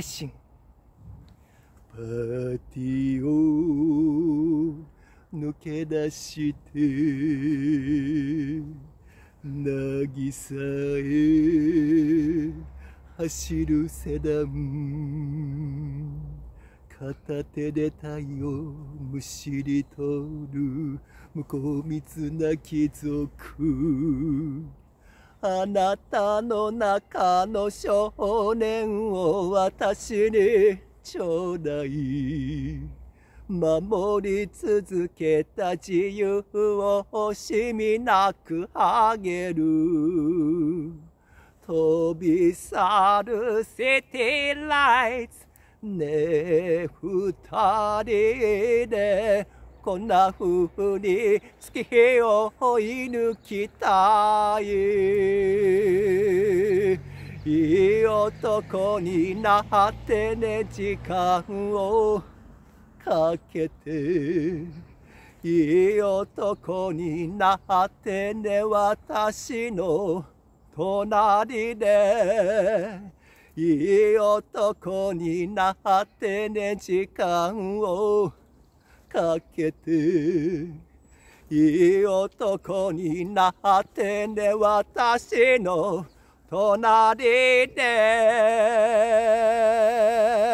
心パーティーを抜け出して渚へ走るセダン片手で太陽むしり取る向こう密な貴族あなたの中の少年を私にちょうだい。守り続けた自由を惜しみなくあげる。飛び去るシテライツ。ねえ、二人でこんな風に月日を追い抜きたいいい男になってね時間をかけていい男になってね私の隣でいい男になってね時間をかけていい男になってね私の隣で